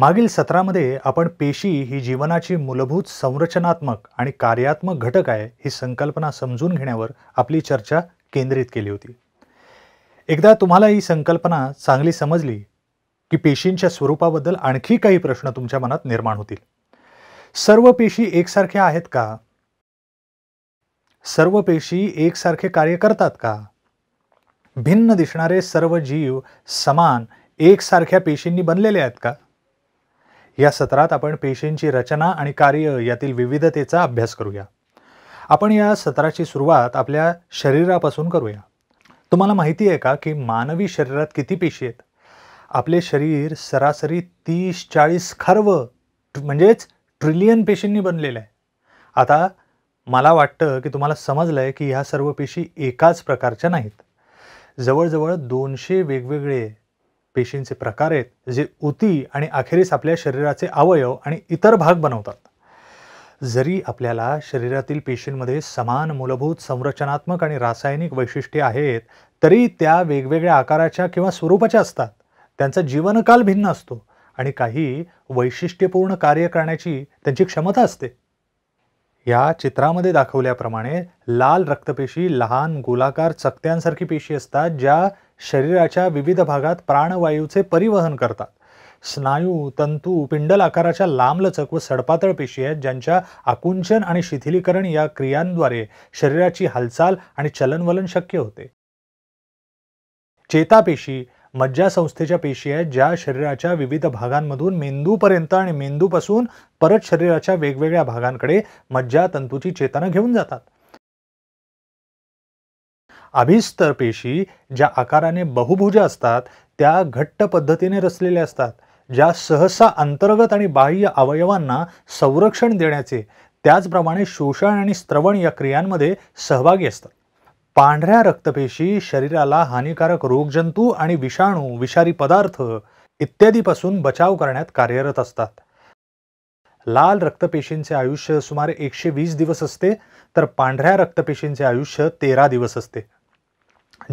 मागील सत्रामध्ये आपण पेशी ही जीवनाची मूलभूत संरचनात्मक आणि कार्यात्मक घटक आहे ही संकल्पना समजून घेण्यावर आपली चर्चा केंद्रित केली होती एकदा तुम्हाला ही संकल्पना चांगली समजली की पेशींच्या स्वरूपाबद्दल आणखी काही प्रश्न तुमच्या मनात निर्माण होतील सर्व पेशी एकसारख्या आहेत का सर्व पेशी एकसारखे कार्य करतात का भिन्न दिसणारे सर्व जीव समान एकसारख्या पेशींनी बनलेले आहेत का या सत्रात आपण पेशींची रचना आणि कार्य यातील विविधतेचा अभ्यास करूया आपण या सत्राची सुरुवात आपल्या शरीरापासून करूया तुम्हाला माहिती आहे का की मानवी शरीरात किती पेशी आहेत आपले शरीर सरासरी तीस चाळीस खर्व म्हणजेच ट्रिलियन पेशींनी बनलेलं आहे आता मला वाटतं की तुम्हाला समजलं आहे की ह्या सर्व पेशी एकाच प्रकारच्या नाहीत जवळजवळ दोनशे वेगवेगळे पेशींचे प्रकार आहेत जे ऊती आणि अखेरीस आपल्या शरीराचे अवयव आणि इतर भाग बनवतात जरी आपल्याला शरीरातील पेशींमध्ये समान मूलभूत संरचनात्मक आणि रासायनिक वैशिष्ट्ये आहेत तरी त्या वेगवेगळ्या आकाराच्या किंवा स्वरूपाच्या असतात त्यांचा जीवनकाल भिन्न असतो आणि काही वैशिष्ट्यपूर्ण कार्य करण्याची त्यांची क्षमता असते या चित्रामध्ये दाखवल्याप्रमाणे लाल रक्तपेशी लहान गोलाकार चकत्यांसारखी पेशी असतात ज्या शरीराच्या विविध भागात प्राणवायूचे परिवहन करतात स्नायू तंतू पिंडल आकाराच्या लांबलचक व सडपातळ पेशी आहेत ज्यांच्या आकुंचन आणि शिथिलीकरण या क्रियांद्वारे शरीराची हालचाल आणि चलनवलन शक्य होते चेतापेशी मज्जासंस्थेच्या पेशी आहेत ज्या शरीराच्या विविध भागांमधून मेंदूपर्यंत आणि मेंदूपासून परत शरीराच्या वेगवेगळ्या भागांकडे मज्जा तंतूची चेतना घेऊन जातात अभिस्तर पेशी ज्या आकाराने बहुभुज असतात त्या घट्ट पद्धतीने रचलेल्या असतात ज्या सहसा अंतर्गत आणि बाह्य अवयवांना संरक्षण देण्याचे त्याचप्रमाणे शोषण आणि स्त्रवण या क्रियांमध्ये सहभागी असतात पांढऱ्या रक्तपेशी शरीराला हानिकारक रोगजंतू आणि विषाणू विषारी पदार्थ इत्यादीपासून बचाव करण्यात कार्यरत असतात लाल रक्तपेशींचे आयुष्य सुमारे एकशे वीस दिवस असते तर पांढऱ्या रक्तपेशींचे आयुष्य तेरा दिवस असते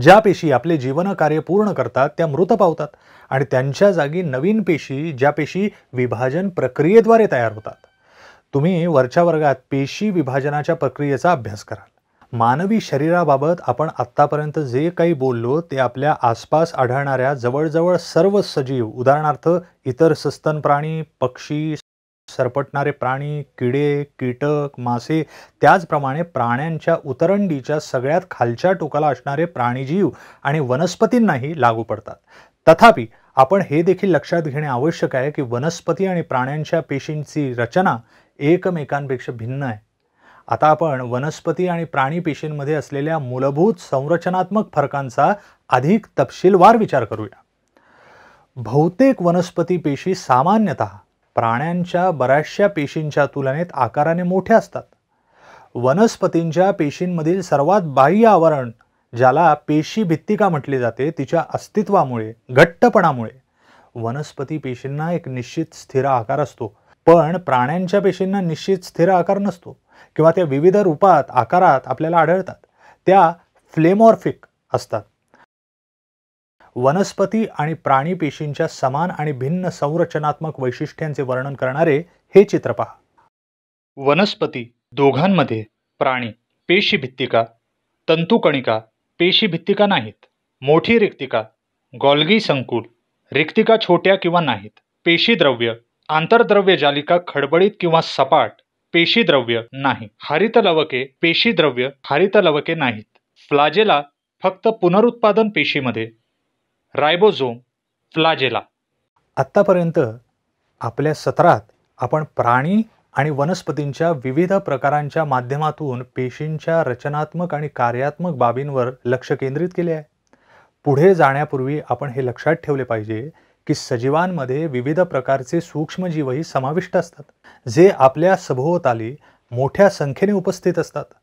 ज्या पेशी आपले जीवनकार्य पूर्ण करतात त्या मृत पावतात आणि त्यांच्या जागी नवीन पेशी ज्या पेशी विभाजन प्रक्रियेद्वारे तयार होतात तुम्ही वरच्या वर्गात पेशी विभाजनाच्या प्रक्रियेचा अभ्यास कराल मानवी शरीराबाबत आपण आत्तापर्यंत जे काही बोललो ते आपल्या आसपास आढळणाऱ्या जवळजवळ सर्व सजीव उदाहरणार्थ इतर सस्तन प्राणी पक्षी सरपटणारे प्राणी किडे कीटक मासे त्याचप्रमाणे प्राण्यांच्या उतरंडीच्या सगळ्यात खालच्या टोकाला असणारे प्राणीजीव आणि वनस्पतींनाही लागू पडतात तथापि आपण हे देखील लक्षात घेणे आवश्यक आहे की वनस्पती आणि प्राण्यांच्या पेशींची रचना एकमेकांपेक्षा भिन्न आहे आता आपण वनस्पती आणि प्राणी पेशींमध्ये असलेल्या मूलभूत संरचनात्मक फरकांचा अधिक तपशीलवार विचार करूया बहुतेक वनस्पती पेशी सामान्यतः प्राण्यांच्या बऱ्याचशा पेशींच्या तुलनेत आकाराने मोठ्या असतात वनस्पतींच्या पेशींमधील सर्वात बाह्य आवरण ज्याला पेशी भित्तिका म्हटली जाते तिच्या अस्तित्वामुळे घट्टपणामुळे वनस्पती पेशींना एक निश्चित स्थिर आकार असतो पण प्राण्यांच्या पेशींना निश्चित स्थिर आकार नसतो किंवा त्या विविध रूपात आकारात आपल्याला आढळतात त्या फ्लेमॉर्फिक असतात वनस्पती आणि प्राणी पेशींच्या समान आणि भिन्न संरचनात्मक वैशिष्ट्यांचे वर्णन करणारे हे चित्र पहा वनस्पती दोघांमध्ये प्राणी पेशी भित्तिका तंतुकणिका भित्तिका नाहीत मोठी रिक्तिका गॉल्गी संकुल रिक्तिका छोट्या किंवा नाहीत पेशीद्रव्य आंतरद्रव्य जालिका खडबडीत किंवा सपाट पेशीद्रव्य नाही हरित लवके पेशीद्रव्य हरित लवके नाहीत फ्लाजेला फक्त पुनरुत्पादन पेशीमध्ये रायबोझोम फ्लाजेला आत्तापर्यंत आपल्या सत्रात आपण प्राणी आणि वनस्पतींच्या विविध प्रकारांच्या माध्यमातून पेशींच्या रचनात्मक आणि कार्यात्मक बाबींवर लक्ष केंद्रित केले आहे पुढे जाण्यापूर्वी आपण हे लक्षात ठेवले पाहिजे की सजीवांमध्ये विविध प्रकारचे सूक्ष्मजीवही समाविष्ट असतात जे आपल्या सभोवताली मोठ्या संख्येने उपस्थित असतात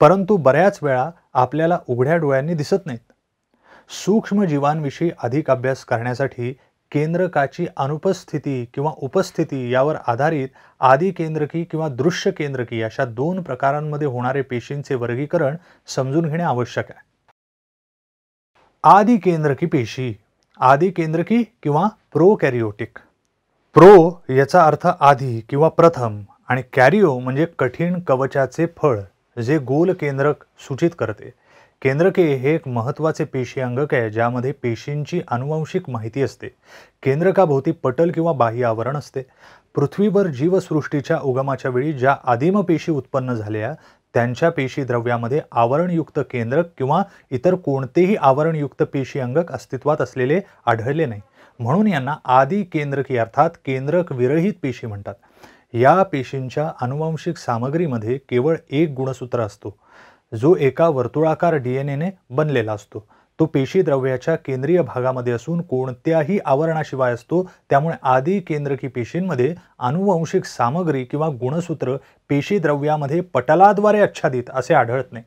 परंतु बऱ्याच वेळा आपल्याला उघड्या डोळ्यांनी दिसत नाहीत सूक्ष्म जीवांविषयी अधिक अभ्यास करण्यासाठी केंद्रकाची अनुपस्थिती किंवा उपस्थिती यावर आधारित आदिकेंद्रकी केंद्रकी किंवा दृश्य केंद्रकी अशा दोन प्रकारांमध्ये होणारे पेशींचे वर्गीकरण समजून घेणे आवश्यक आहे आदिकेंद्रकी केंद्रकी पेशी आदिकेंद्रकी केंद्रकी किंवा प्रो कॅरिओटिक प्रो याचा अर्थ आधी किंवा प्रथम आणि कॅरिओ म्हणजे कठीण कवचाचे फळ जे गोल केंद्रक सूचित करते केंद्रके हे एक महत्त्वाचे पेशी अंगक आहे ज्यामध्ये पेशींची अनुवांशिक माहिती असते केंद्रकाभोवती पटल किंवा बाह्य आवरण असते पृथ्वीवर जीवसृष्टीच्या उगमाच्या वेळी ज्या आदिम पेशी उत्पन्न झाल्या त्यांच्या पेशी द्रव्यामध्ये आवरणयुक्त केंद्रक किंवा इतर कोणतेही आवरणयुक्त पेशी अंगक अस्तित्वात असलेले आढळले नाही म्हणून यांना आदि केंद्रकी अर्थात केंद्रक विरहित पेशी म्हणतात या पेशींच्या अनुवांशिक सामग्रीमध्ये केवळ एक गुणसूत्र असतो जो एका वर्तुळाकार डी एन एने बनलेला असतो तो पेशी द्रव्याच्या केंद्रीय भागामध्ये असून कोणत्याही आवरणाशिवाय असतो त्यामुळे आदी केंद्रकी पेशींमध्ये आनुवंशिक सामग्री किंवा गुणसूत्र पेशी द्रव्यामध्ये पटलाद्वारे आच्छादित असे आढळत नाही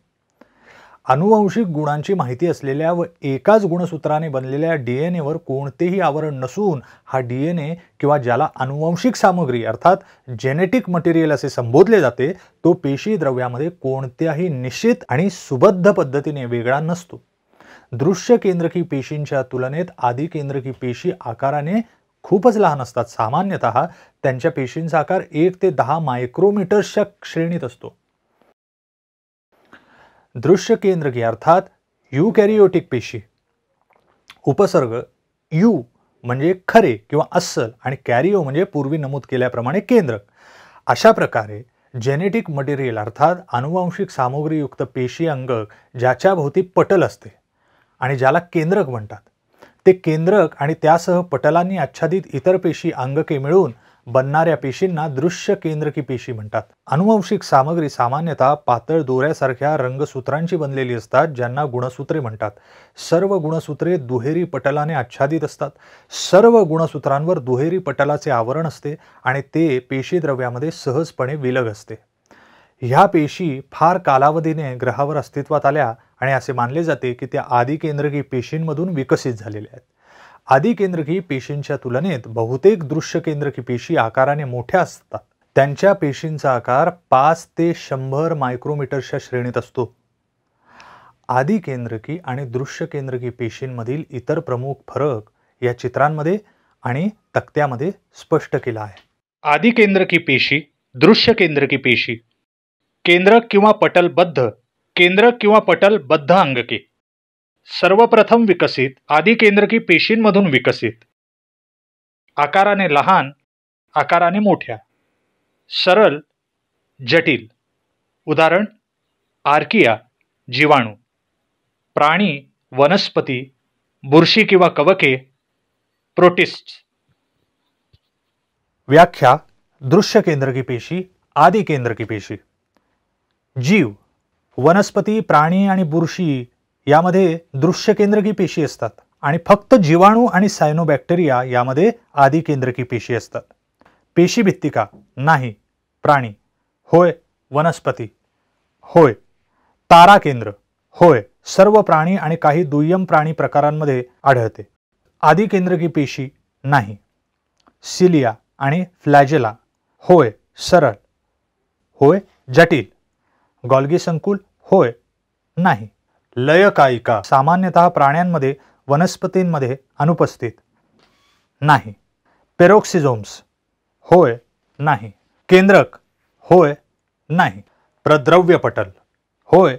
अनुवंशिक गुणांची माहिती असलेल्या व एकाच गुणसूत्राने बनलेल्या डी एन एवर कोणतेही आवरण नसून हा डी एन ए किंवा ज्याला अनुवंशिक सामग्री अर्थात जेनेटिक मटेरियल असे संबोधले जाते तो पेशी द्रव्यामध्ये कोणत्याही निश्चित आणि सुबद्ध पद्धतीने वेगळा नसतो दृश्य केंद्रकी पेशींच्या तुलनेत आदी केंद्रकी पेशी आकाराने खूपच लहान असतात सामान्यत त्यांच्या पेशींचा आकार एक ते दहा मायक्रोमीटर्सच्या श्रेणीत असतो दृश्य केंद्रकी अर्थात यू कॅरिओटिक पेशी उपसर्ग यू म्हणजे खरे किंवा अस्सल आणि कॅरिओ म्हणजे पूर्वी नमूद केल्याप्रमाणे केंद्रक अशा प्रकारे जेनेटिक मटेरियल अर्थात अनुवांशिक सामुग्रीयुक्त पेशी अंग ज्याच्या भोवती पटल असते आणि ज्याला केंद्रक म्हणतात ते केंद्रक आणि त्यासह पटलांनी आच्छादित इतर पेशी अंगके मिळून बनणाऱ्या पेशींना दृश्य केंद्रकी पेशी म्हणतात अनुवंशिक सामग्री सामान्यतः पातळ दोऱ्यासारख्या रंगसूत्रांची बनलेली असतात ज्यांना गुणसूत्रे म्हणतात सर्व गुणसूत्रे दुहेरी पटलाने आच्छादित असतात सर्व गुणसूत्रांवर दुहेरी पटलाचे आवरण असते आणि ते पेशीद्रव्यामध्ये सहजपणे विलग असते ह्या पेशी फार कालावधीने ग्रहावर अस्तित्वात आल्या आणि असे मानले जाते की त्या आदिकेंद्रकी पेशींमधून विकसित झालेल्या आहेत आदिकेंद्रकी पेशींच्या तुलनेत बहुतेक दृश्य केंद्रकी पेशी आकाराने मोठ्या असतात त्यांच्या पेशींचा आकार पाच ते शंभर मायक्रोमीटरच्या श्रेणीत असतो आदिकेंद्रकी आणि दृश्य केंद्रकी पेशींमधील इतर प्रमुख फरक या चित्रांमध्ये आणि तक्त्यामध्ये स्पष्ट केला आहे आदिकेंद्रकी पेशी दृश्य केंद्रकी पेशी केंद्र किंवा पटलबद्ध केंद्र किंवा पटलबद्ध अंगके सर्वप्रथम विकसित आदिकेंद्रकी पेशींमधून विकसित आकाराने लहान आकाराने मोठ्या सरळ जटिल उदाहरण आर्किया जीवाणू प्राणी वनस्पती बुरशी किंवा कवके प्रोटिस्ट व्याख्या दृश्य केंद्रकी पेशी आदी पेशी जीव वनस्पती प्राणी आणि बुरशी यामध्ये दृश्य केंद्रकी पेशी असतात आणि फक्त जीवाणू आणि सायनोबॅक्टेरिया यामध्ये आदिकेंद्रकी पेशी असतात पेशी भित्तिका नाही प्राणी होय वनस्पती होय तारा केंद्र होय सर्व प्राणी आणि काही दुय्यम प्राणी प्रकारांमध्ये आढळते केंद्रकी पेशी नाही सिलिया आणि फ्लॅजेला होय सरळ होय जटिल गॉल्गी संकुल होय नाही लयकायिका सामान्यतः प्राण्यांमध्ये वनस्पतींमध्ये अनुपस्थित नाही पेरोक्सिझोम्स होय नाही केंद्रक होय नाही प्रद्रव्य पटल होय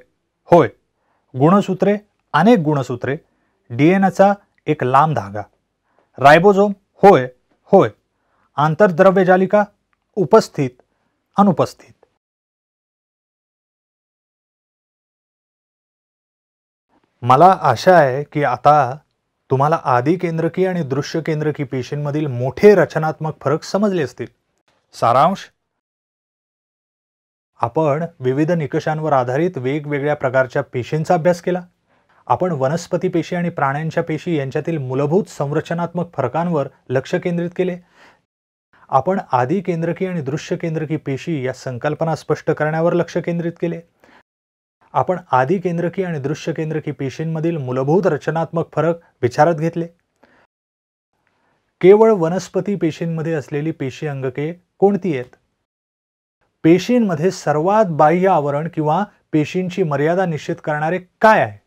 होय गुणसूत्रे अनेक गुणसूत्रे डी एक लांब धागा रायबोझोम होय होय आंतरद्रव्य जालिका उपस्थित अनुपस्थित मला आशा आहे की आता तुम्हाला आदी केंद्रकी आणि दृश्य केंद्रकी पेशींमधील मोठे रचनात्मक फरक समजले असतील सारांश आपण विविध निकषांवर आधारित वेगवेगळ्या प्रकारच्या पेशींचा अभ्यास केला आपण वनस्पती पेशी आणि प्राण्यांच्या पेशी यांच्यातील मूलभूत संरचनात्मक फरकांवर लक्ष केंद्रित केले आपण आदी केंद्रकी आणि दृश्य केंद्रकी पेशी या संकल्पना स्पष्ट करण्यावर लक्ष केंद्रित केले आपण आदी केंद्रकी आणि दृश्य केंद्रकी पेशींमधील मूलभूत रचनात्मक फरक विचारात घेतले केवळ वनस्पती पेशींमध्ये असलेली पेशी अंगके कोणती आहेत पेशींमध्ये सर्वात बाह्य आवरण किंवा पेशींची मर्यादा निश्चित करणारे काय आहे